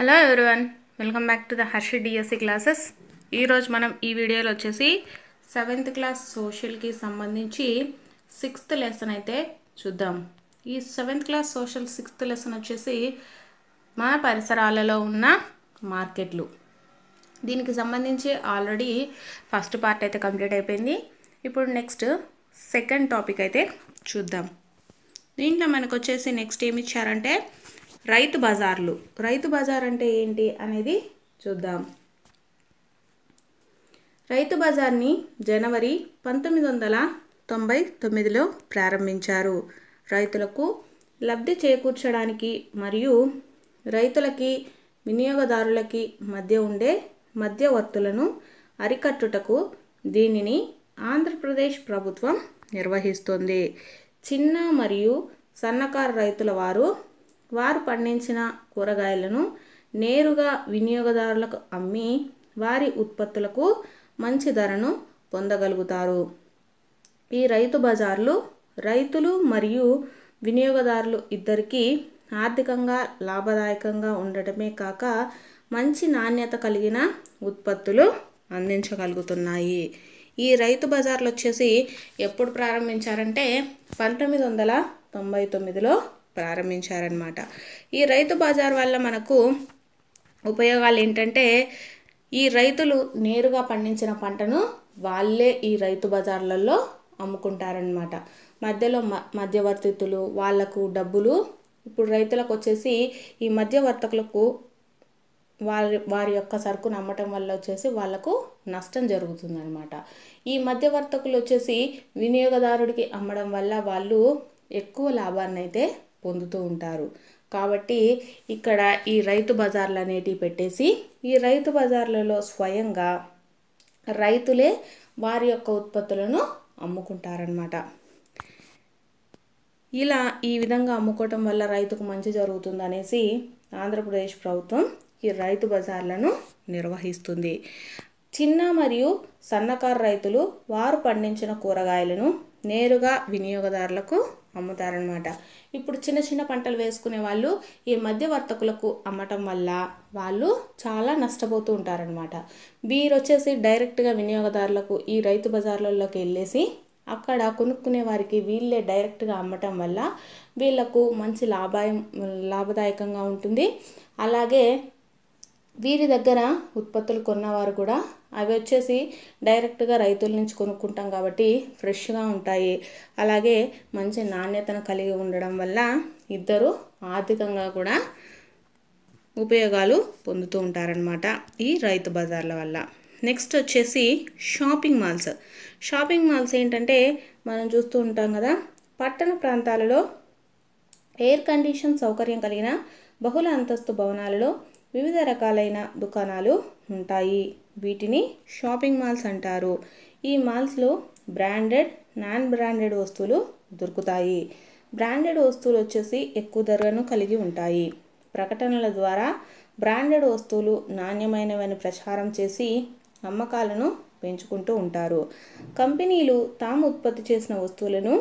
hello everyone welcome back to the Harsha DSC classes ఈరోజు మనం ఈ వీడియోలో వచ్చేసి సెవెంత్ క్లాస్ సోషల్కి సంబంధించి సిక్స్త్ లెసన్ అయితే చూద్దాం ఈ seventh class social sixth lesson వచ్చేసి మన పరిసరాలలో ఉన్న మార్కెట్లు దీనికి సంబంధించి ఆల్రెడీ ఫస్ట్ పార్ట్ అయితే కంప్లీట్ అయిపోయింది ఇప్పుడు నెక్స్ట్ సెకండ్ టాపిక్ అయితే చూద్దాం దీంట్లో మనకు వచ్చేసి నెక్స్ట్ ఏమి ఇచ్చారంటే రైతు బజార్లు రైతు బజార్ అంటే ఏంటి అనేది చూద్దాం రైతు బజార్ని జనవరి పంతొమ్మిది వందల తొంభై తొమ్మిదిలో ప్రారంభించారు రైతులకు లబ్ధి చేకూర్చడానికి మరియు రైతులకి వినియోగదారులకి మధ్య ఉండే మధ్యవర్తులను అరికట్టుటకు దీనిని ఆంధ్రప్రదేశ్ ప్రభుత్వం నిర్వహిస్తుంది చిన్న మరియు సన్నకారు రైతుల వారు వారు పండించిన కూరగాయలను నేరుగా వినియోగదారులకు అమ్మి వారి ఉత్పత్తులకు మంచి ధరను పొందగలుగుతారు ఈ రైతు బజార్లు రైతులు మరియు వినియోగదారులు ఇద్దరికీ ఆర్థికంగా లాభదాయకంగా ఉండటమే కాక మంచి నాణ్యత కలిగిన ఉత్పత్తులు అందించగలుగుతున్నాయి ఈ రైతు బజార్లు వచ్చేసి ఎప్పుడు ప్రారంభించారంటే పంతొమ్మిది వందల తొంభై తొమ్మిదిలో ప్రారంభించారనమాట ఈ రైతు బజార్ వల్ల మనకు ఉపయోగాలు ఏంటంటే ఈ రైతులు నేరుగా పండించిన పంటను వాళ్ళే ఈ రైతు బజార్లలో అమ్ముకుంటారనమాట మధ్యలో మధ్యవర్తితులు వాళ్లకు డబ్బులు ఇప్పుడు రైతులకు వచ్చేసి ఈ మధ్యవర్తకులకు వారి వారి యొక్క సరుకును అమ్మటం వల్ల వచ్చేసి వాళ్లకు నష్టం జరుగుతుందనమాట ఈ మధ్యవర్తకులు వచ్చేసి వినియోగదారుడికి అమ్మడం వల్ల వాళ్ళు ఎక్కువ లాభాన్ని అయితే పొందుతూ ఉంటారు కాబట్టి ఇక్కడ ఈ రైతు బజార్లు అనేటివి పెట్టేసి ఈ రైతు బజార్లలో స్వయంగా రైతులే వారి యొక్క ఉత్పత్తులను అమ్ముకుంటారనమాట ఇలా ఈ విధంగా అమ్ముకోవటం వల్ల రైతుకు మంచి జరుగుతుంది అనేసి ఆంధ్రప్రదేశ్ ప్రభుత్వం ఈ రైతు బజార్లను నిర్వహిస్తుంది చిన్న మరియు సన్నకారు రైతులు వారు పండించిన కూరగాయలను నేరుగా వినియోగదారులకు అమ్ముతారనమాట ఇప్పుడు చిన్న చిన్న పంటలు వేసుకునే వాళ్ళు ఈ మధ్యవర్తకులకు అమ్మటం వల్ల వాళ్ళు చాలా నష్టపోతూ ఉంటారనమాట వీరు వచ్చేసి డైరెక్ట్గా వినియోగదారులకు ఈ రైతు బజార్లలోకి వెళ్ళేసి అక్కడ కొనుక్కునే వారికి వీళ్ళే డైరెక్ట్గా అమ్మటం వల్ల వీళ్ళకు మంచి లాభాయం లాభదాయకంగా ఉంటుంది అలాగే వీరి దగ్గర ఉత్పత్తులు కొన్నవారు కూడా అవి వచ్చేసి డైరెక్ట్గా రైతుల నుంచి కొనుక్కుంటాం కాబట్టి ఫ్రెష్గా ఉంటాయి అలాగే మంచి నాణ్యతను కలిగి ఉండడం వల్ల ఇద్దరు ఆర్థికంగా కూడా ఉపయోగాలు పొందుతూ ఉంటారనమాట ఈ రైతు బజార్ల వల్ల నెక్స్ట్ వచ్చేసి షాపింగ్ మాల్స్ షాపింగ్ మాల్స్ ఏంటంటే మనం చూస్తూ ఉంటాం కదా పట్టణ ప్రాంతాలలో ఎయిర్ కండిషన్ సౌకర్యం కలిగిన బహుళ అంతస్తు భవనాలలో వివిధ రకాలైన దుకాణాలు ఉంటాయి వీటిని షాపింగ్ మాల్స్ అంటారు ఈ మాల్స్లో బ్రాండెడ్ నాన్ బ్రాండెడ్ వస్తువులు దొరుకుతాయి బ్రాండెడ్ వస్తువులు వచ్చేసి ఎక్కువ ధరను కలిగి ఉంటాయి ప్రకటనల ద్వారా బ్రాండెడ్ వస్తువులు నాణ్యమైనవని ప్రచారం చేసి అమ్మకాలను పెంచుకుంటూ ఉంటారు కంపెనీలు తాము ఉత్పత్తి చేసిన వస్తువులను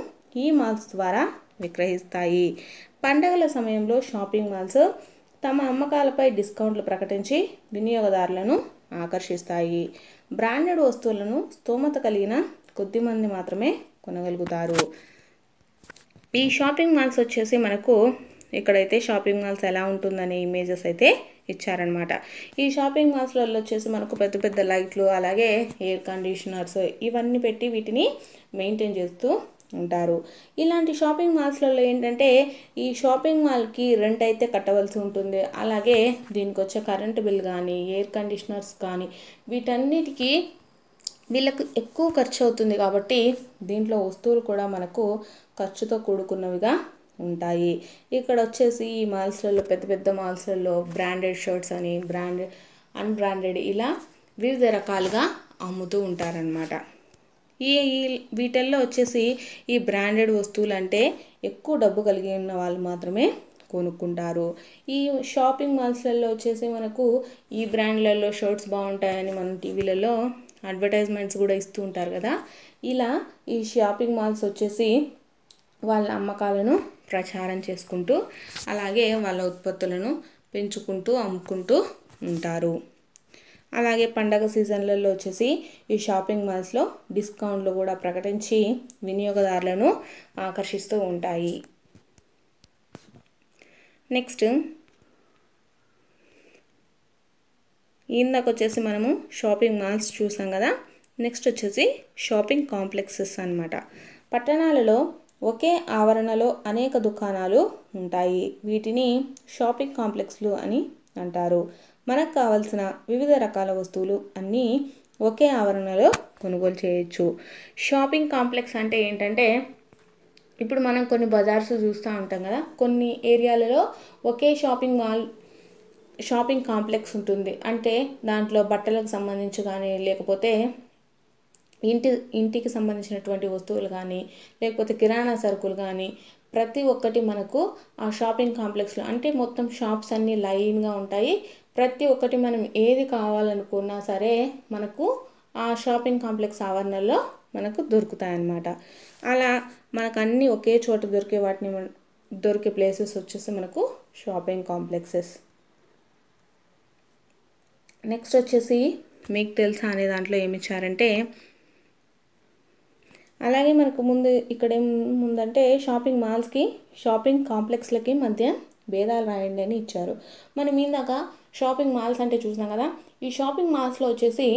ఈ మాల్స్ ద్వారా విక్రయిస్తాయి పండగల సమయంలో షాపింగ్ మాల్స్ తమ అమ్మకాలపై డిస్కౌంట్లు ప్రకటించి వినియోగదారులను ఆకర్షిస్తాయి బ్రాండెడ్ వస్తువులను స్తోమత కలిగిన కొద్దిమంది మాత్రమే కొనగలుగుతారు ఈ షాపింగ్ మాల్స్ వచ్చేసి మనకు ఇక్కడైతే షాపింగ్ మాల్స్ ఎలా ఉంటుందనే ఇమేజెస్ అయితే ఇచ్చారనమాట ఈ షాపింగ్ మాల్స్లలో వచ్చేసి మనకు పెద్ద పెద్ద లైట్లు అలాగే ఎయిర్ కండిషనర్స్ ఇవన్నీ పెట్టి వీటిని మెయింటైన్ చేస్తూ ఉంటారు ఇలాంటి షాపింగ్ మాల్స్లలో ఏంటంటే ఈ షాపింగ్ మాల్కి రెంట్ అయితే కట్టవలసి ఉంటుంది అలాగే దీనికి వచ్చే కరెంటు బిల్ కానీ ఎయిర్ కండిషనర్స్ కానీ వీటన్నిటికీ వీళ్ళకు ఎక్కువ ఖర్చు అవుతుంది కాబట్టి దీంట్లో వస్తువులు కూడా మనకు ఖర్చుతో కూడుకున్నవిగా ఉంటాయి ఇక్కడ వచ్చేసి ఈ మాల్స్లలో పెద్ద పెద్ద మాల్స్లలో బ్రాండెడ్ షర్ట్స్ అని బ్రాండెడ్ అన్బ్రాండెడ్ ఇలా వివిధ రకాలుగా అమ్ముతూ ఉంటారనమాట ఈ వీటిల్లో వచ్చేసి ఈ బ్రాండెడ్ వస్తువులు అంటే ఎక్కువ డబ్బు కలిగి ఉన్న వాళ్ళు మాత్రమే కొనుక్కుంటారు ఈ షాపింగ్ మాల్స్లలో వచ్చేసి మనకు ఈ బ్రాండ్లలో షర్ట్స్ బాగుంటాయని మనం టీవీలలో అడ్వర్టైజ్మెంట్స్ కూడా ఇస్తూ ఉంటారు కదా ఇలా ఈ షాపింగ్ మాల్స్ వచ్చేసి వాళ్ళ అమ్మకాలను ప్రచారం చేసుకుంటూ అలాగే వాళ్ళ ఉత్పత్తులను పెంచుకుంటూ అమ్ముకుంటూ ఉంటారు అలాగే పండగ సీజన్లలో వచ్చేసి ఈ షాపింగ్ మాల్స్లో డిస్కౌంట్లు కూడా ప్రకటించి వినియోగదారులను ఆకర్షిస్తూ ఉంటాయి నెక్స్ట్ ఇందాక వచ్చేసి మనము షాపింగ్ మాల్స్ చూసాం కదా నెక్స్ట్ వచ్చేసి షాపింగ్ కాంప్లెక్సెస్ అనమాట పట్టణాలలో ఒకే ఆవరణలో అనేక దుకాణాలు ఉంటాయి వీటిని షాపింగ్ కాంప్లెక్స్లు అని అంటారు మనకు కావాల్సిన వివిధ రకాల వస్తువులు అన్నీ ఒకే ఆవరణలో కొనుగోలు చేయొచ్చు షాపింగ్ కాంప్లెక్స్ అంటే ఏంటంటే ఇప్పుడు మనం కొన్ని బజార్స్ చూస్తూ ఉంటాం కదా కొన్ని ఏరియాలలో ఒకే షాపింగ్ మాల్ షాపింగ్ కాంప్లెక్స్ ఉంటుంది అంటే దాంట్లో బట్టలకు సంబంధించి కానీ లేకపోతే ఇంటి ఇంటికి సంబంధించినటువంటి వస్తువులు కానీ లేకపోతే కిరాణా సరుకులు కానీ ప్రతి ఒక్కటి మనకు ఆ షాపింగ్ కాంప్లెక్స్లో అంటే మొత్తం షాప్స్ అన్నీ లైన్గా ఉంటాయి ప్రతి ఒక్కటి మనం ఏది కావాలనుకున్నా సరే మనకు ఆ షాపింగ్ కాంప్లెక్స్ ఆవరణలో మనకు దొరుకుతాయన్నమాట అలా మనకు అన్నీ ఒకే చోట దొరికే వాటిని దొరికే ప్లేసెస్ వచ్చేసి మనకు షాపింగ్ కాంప్లెక్సెస్ నెక్స్ట్ వచ్చేసి మీకు తెలుసా అనే దాంట్లో ఏమి ఇచ్చారంటే అలాగే మనకు ముందు ఇక్కడ ముందంటే షాపింగ్ మాల్స్కి షాపింగ్ కాంప్లెక్స్లకి మధ్య భేదాలు రాయండి అని ఇచ్చారు మనం ఇందాక షాపింగ్ మాల్స్ అంటే చూసినాం కదా ఈ షాపింగ్ మాల్స్లో వచ్చేసి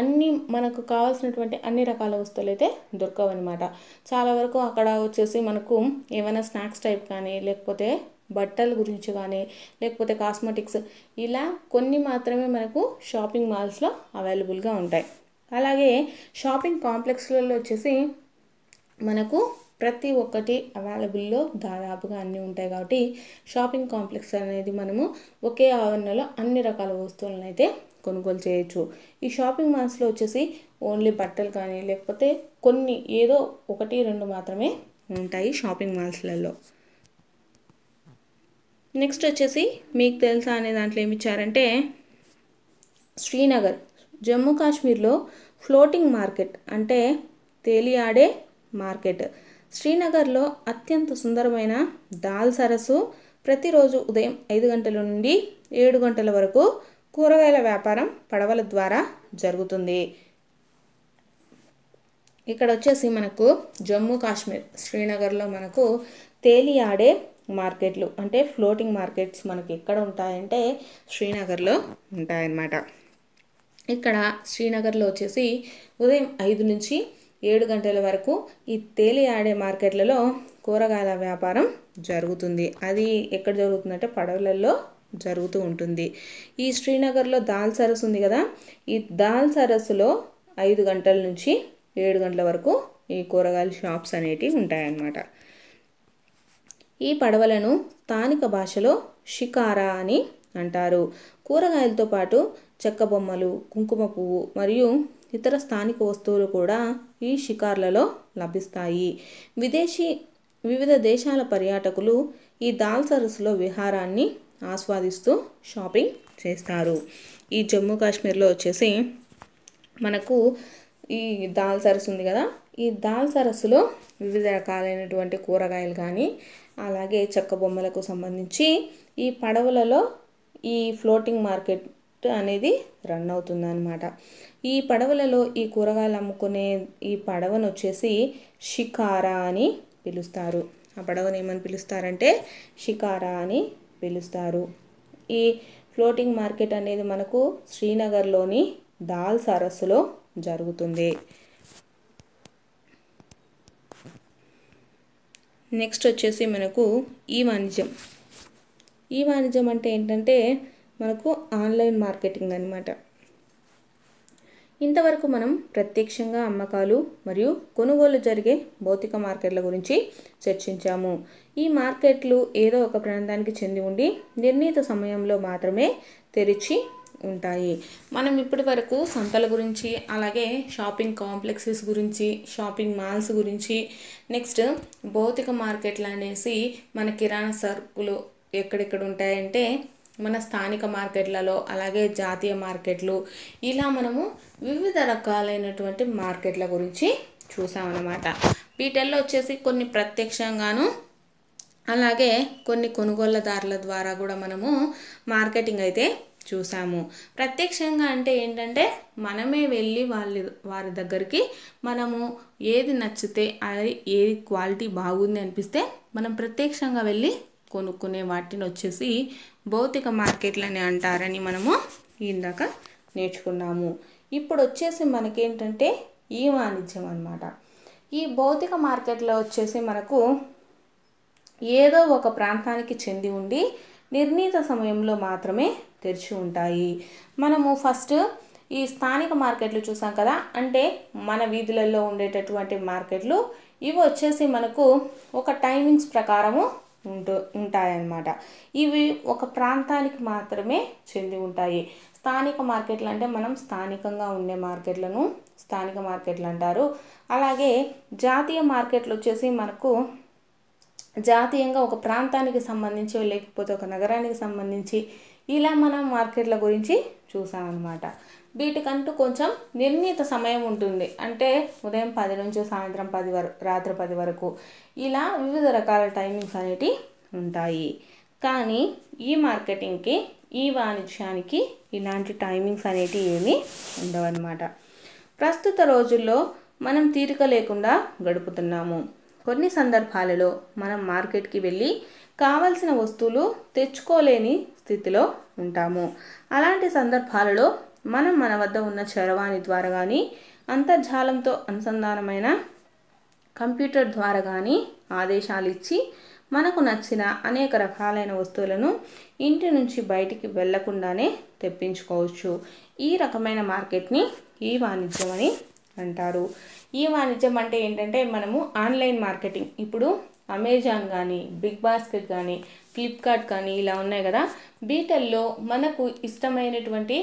అన్నీ మనకు కావాల్సినటువంటి అన్ని రకాల వస్తువులు అయితే దొరకవు అనమాట చాలా వరకు అక్కడ వచ్చేసి మనకు ఏమైనా స్నాక్స్ టైప్ కానీ లేకపోతే బట్టల గురించి కానీ లేకపోతే కాస్మెటిక్స్ ఇలా కొన్ని మాత్రమే మనకు షాపింగ్ మాల్స్లో అవైలబుల్గా ఉంటాయి అలాగే షాపింగ్ కాంప్లెక్స్లలో వచ్చేసి మనకు ప్రతి ఒక్కటి అవైలబుల్లో దాదాపుగా అన్నీ ఉంటాయి కాబట్టి షాపింగ్ కాంప్లెక్స్ అనేది మనము ఒకే ఆవరణలో అన్ని రకాల వస్తువులను అయితే కొనుగోలు చేయొచ్చు ఈ షాపింగ్ మాల్స్లో వచ్చేసి ఓన్లీ బట్టలు కానీ లేకపోతే కొన్ని ఏదో ఒకటి రెండు మాత్రమే ఉంటాయి షాపింగ్ మాల్స్లలో నెక్స్ట్ వచ్చేసి మీకు తెలుసా అనే దాంట్లో ఏమి ఇచ్చారంటే శ్రీనగర్ జమ్మూ కాశ్మీర్లో ఫ్లోటింగ్ మార్కెట్ అంటే తేలియాడే మార్కెట్ శ్రీనగర్లో అత్యంత సుందరమైన దాల్ సరస్సు ప్రతిరోజు ఉదయం ఐదు గంటల నుండి ఏడు గంటల వరకు కూరగాయల వ్యాపారం పడవల ద్వారా జరుగుతుంది ఇక్కడ వచ్చేసి మనకు జమ్మూ కాశ్మీర్ శ్రీనగర్లో మనకు తేలియాడే మార్కెట్లు అంటే ఫ్లోటింగ్ మార్కెట్స్ మనకి ఎక్కడ ఉంటాయంటే శ్రీనగర్లో ఉంటాయన్నమాట ఇక్కడ శ్రీనగర్లో వచ్చేసి ఉదయం ఐదు నుంచి ఏడు గంటల వరకు ఈ తేలి ఆడే మార్కెట్లలో కూరగాయల వ్యాపారం జరుగుతుంది అది ఎక్కడ జరుగుతుందంటే పడవలలో జరుగుతూ ఉంటుంది ఈ శ్రీనగర్లో దాల్ సరస్సు ఉంది కదా ఈ దాల్ సరస్సులో ఐదు గంటల నుంచి ఏడు గంటల వరకు ఈ కూరగాయల షాప్స్ అనేటివి ఉంటాయన్నమాట ఈ పడవలను స్థానిక భాషలో షికారా అని అంటారు కూరగాయలతో పాటు చెక్క బొమ్మలు కుంకుమ పువ్వు మరియు ఇతర స్థానిక వస్తువులు కూడా ఈ షికార్లలో లభిస్తాయి విదేశీ వివిధ దేశాల పర్యాటకులు ఈ దాల్ సరస్సులో విహారాన్ని ఆస్వాదిస్తూ షాపింగ్ చేస్తారు ఈ జమ్మూ కాశ్మీర్లో వచ్చేసి మనకు ఈ దాల్ సరస్సు ఉంది కదా ఈ దాల్ సరస్సులో వివిధ రకాలైనటువంటి కూరగాయలు కానీ అలాగే చెక్క బొమ్మలకు సంబంధించి ఈ పడవలలో ఈ ఫ్లోటింగ్ మార్కెట్ అనేది రన్ అవుతుందన్నమాట ఈ పడవలలో ఈ కూరగాయలు అమ్ముకునే ఈ పడవను వచ్చేసి షికారా అని పిలుస్తారు ఆ పడవను ఏమని పిలుస్తారంటే షికారా అని పిలుస్తారు ఈ ఫ్లోటింగ్ మార్కెట్ అనేది మనకు శ్రీనగర్లోని దాల్ సరస్సులో జరుగుతుంది నెక్స్ట్ వచ్చేసి మనకు ఈ వాణిజ్యం ఈ వాణిజ్యం అంటే ఏంటంటే మనకు ఆన్లైన్ మార్కెటింగ్ అనమాట ఇంతవరకు మనం ప్రత్యక్షంగా అమ్మకాలు మరియు కొనుగోలు జరిగే భౌతిక మార్కెట్ల గురించి చర్చించాము ఈ మార్కెట్లు ఏదో ఒక ప్రాంతానికి చెంది ఉండి నిర్ణీత సమయంలో మాత్రమే తెరిచి ఉంటాయి మనం ఇప్పటి వరకు సంతల గురించి అలాగే షాపింగ్ కాంప్లెక్సెస్ గురించి షాపింగ్ మాల్స్ గురించి నెక్స్ట్ భౌతిక మార్కెట్లు అనేసి మన కిరాణా సరుకులు ఎక్కడెక్కడ ఉంటాయంటే మన స్థానిక మార్కెట్లలో అలాగే జాతీయ మార్కెట్లు ఇలా మనము వివిధ రకాలైనటువంటి మార్కెట్ల గురించి చూసామన్నమాట వీటల్లో వచ్చేసి కొన్ని ప్రత్యక్షంగాను అలాగే కొన్ని కొనుగోళ్ళదారుల ద్వారా కూడా మనము మార్కెటింగ్ అయితే చూసాము ప్రత్యక్షంగా అంటే ఏంటంటే మనమే వెళ్ళి వాళ్ళ వారి దగ్గరికి మనము ఏది నచ్చితే అది ఏది క్వాలిటీ బాగుంది అనిపిస్తే మనం ప్రత్యక్షంగా వెళ్ళి కొనుక్కునే వాటిని వచ్చేసి భౌతిక మార్కెట్లని అంటారని మనము ఇందాక నేర్చుకున్నాము ఇప్పుడు వచ్చేసి మనకేంటంటే ఈ వాణిజ్యం అనమాట ఈ భౌతిక మార్కెట్లో వచ్చేసి మనకు ఏదో ఒక ప్రాంతానికి చెంది ఉండి నిర్ణీత సమయంలో మాత్రమే తెరిచి ఉంటాయి మనము ఫస్ట్ ఈ స్థానిక మార్కెట్లు చూసాం కదా అంటే మన వీధులలో ఉండేటటువంటి మార్కెట్లు ఇవి వచ్చేసి మనకు ఒక టైమింగ్స్ ప్రకారము ఉంటు ఉంటాయన్నమాట ఇవి ఒక ప్రాంతానికి మాత్రమే చెంది ఉంటాయి స్థానిక మార్కెట్లు అంటే మనం స్థానికంగా ఉండే మార్కెట్లను స్థానిక మార్కెట్లు అంటారు అలాగే జాతీయ మార్కెట్లు వచ్చేసి మనకు జాతీయంగా ఒక ప్రాంతానికి సంబంధించి లేకపోతే ఒక నగరానికి సంబంధించి ఇలా మనం మార్కెట్ల గురించి చూసామన్నమాట వీటికంటూ కొంచెం నిర్ణీత సమయం ఉంటుంది అంటే ఉదయం పది నుంచి సాయంత్రం పది వరకు రాత్రి పది వరకు ఇలా వివిధ రకాల టైమింగ్స్ అనేటివి ఉంటాయి కానీ ఈ మార్కెటింగ్కి ఈ వాణిజ్యానికి ఇలాంటి టైమింగ్స్ అనేటివి ఏమీ ఉండవన్నమాట ప్రస్తుత రోజుల్లో మనం తీరిక లేకుండా గడుపుతున్నాము కొన్ని సందర్భాలలో మనం మార్కెట్కి వెళ్ళి కావలసిన వస్తువులు తెచ్చుకోలేని స్థితిలో ఉంటాము అలాంటి సందర్భాలలో మనం మన వద్ద ఉన్న చరవాణి ద్వారా కానీ అంతర్జాలంతో అనుసంధానమైన కంప్యూటర్ ద్వారా కానీ ఆదేశాలు ఇచ్చి మనకు నచ్చిన అనేక రకాలైన వస్తువులను ఇంటి నుంచి బయటికి వెళ్లకుండానే తెప్పించుకోవచ్చు ఈ రకమైన మార్కెట్ని ఈ వాణిజ్యం అని అంటారు ఈ వాణిజ్యం అంటే ఏంటంటే మనము ఆన్లైన్ మార్కెటింగ్ ఇప్పుడు అమెజాన్ కానీ బిగ్ బాస్కెట్ కానీ ఫ్లిప్కార్ట్ కానీ ఇలా ఉన్నాయి కదా వీటల్లో మనకు ఇష్టమైనటువంటి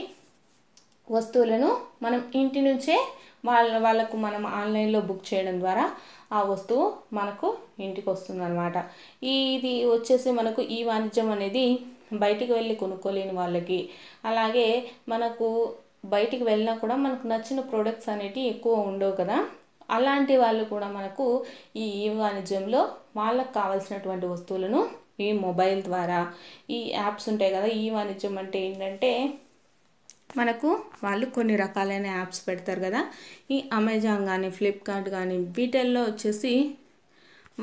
వస్తువులను మనం ఇంటి నుంచే వాళ్ళ వాళ్ళకు మనం ఆన్లైన్లో బుక్ చేయడం ద్వారా ఆ వస్తువు మనకు ఇంటికి వస్తుందన్నమాట ఈ ఇది వచ్చేసి మనకు ఈ వాణిజ్యం అనేది బయటికి వెళ్ళి కొనుక్కోలేని వాళ్ళకి అలాగే మనకు బయటికి వెళ్ళినా కూడా మనకు నచ్చిన ప్రోడక్ట్స్ అనేవి ఎక్కువ ఉండవు కదా అలాంటి వాళ్ళు కూడా మనకు ఈ ఈ వాణిజ్యంలో వాళ్ళకు కావాల్సినటువంటి వస్తువులను ఈ మొబైల్ ద్వారా ఈ యాప్స్ ఉంటాయి కదా ఈ వాణిజ్యం అంటే ఏంటంటే మనకు వాళ్ళు కొన్ని రకాలైన యాప్స్ పెడతారు కదా ఈ అమెజాన్ కానీ ఫ్లిప్కార్ట్ కానీ వీటిల్లో వచ్చేసి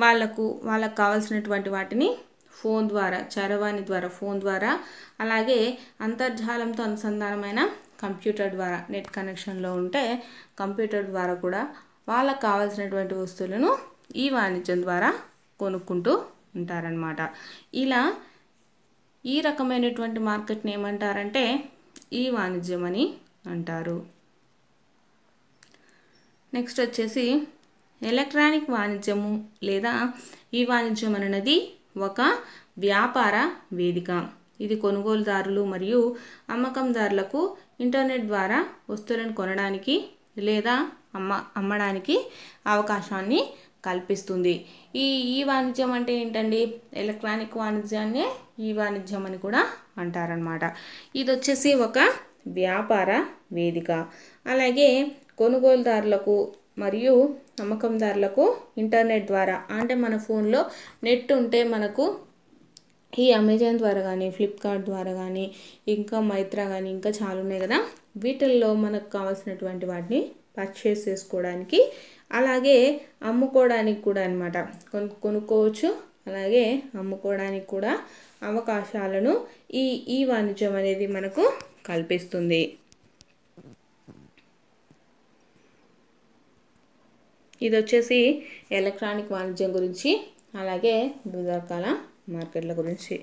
వాళ్ళకు వాళ్ళకు కావాల్సినటువంటి వాటిని ఫోన్ ద్వారా చరవాణి ద్వారా ఫోన్ ద్వారా అలాగే అంతర్జాలంతో అనుసంధానమైన కంప్యూటర్ ద్వారా నెట్ కనెక్షన్లో ఉంటే కంప్యూటర్ ద్వారా కూడా వాళ్ళకు కావాల్సినటువంటి వస్తువులను ఈ వాణిజ్యం ద్వారా కొనుక్కుంటూ ఉంటారనమాట ఇలా ఈ రకమైనటువంటి మార్కెట్ని ఏమంటారంటే ఈ వాణిజ్యం అని అంటారు నెక్స్ట్ వచ్చేసి ఎలక్ట్రానిక్ వాణిజ్యము లేదా ఈ వాణిజ్యం అన్నది ఒక వ్యాపార వేదిక ఇది కొనుగోలుదారులు మరియు అమ్మకందారులకు ఇంటర్నెట్ ద్వారా వస్తువులను కొనడానికి లేదా అమ్మ అమ్మడానికి అవకాశాన్ని కల్పిస్తుంది ఈ ఈ వాణిజ్యం అంటే ఏంటండి ఎలక్ట్రానిక్ వాణిజ్యాన్ని ఈ వాణిజ్యం అని కూడా అంటారనమాట ఇది వచ్చేసి ఒక వ్యాపార వేదిక అలాగే కొనుగోలుదారులకు మరియు అమ్మకందారులకు ఇంటర్నెట్ ద్వారా అంటే మన ఫోన్లో నెట్ ఉంటే మనకు ఈ అమెజాన్ ద్వారా కానీ ఫ్లిప్కార్ట్ ద్వారా కానీ ఇంకా మైత్రా కానీ ఇంకా చాలా ఉన్నాయి కదా వీటిల్లో మనకు కావాల్సినటువంటి వాటిని పర్చేస్ చేసుకోవడానికి అలాగే అమ్ముకోవడానికి కూడా అనమాట కొనుక్కోవచ్చు అలాగే అమ్ముకోవడానికి కూడా అవకాశాలను ఈ ఈ వాణిజ్యం అనేది మనకు కల్పిస్తుంది ఇది వచ్చేసి ఎలక్ట్రానిక్ వాణిజ్యం గురించి అలాగే వివిధ రకాల మార్కెట్ల గురించి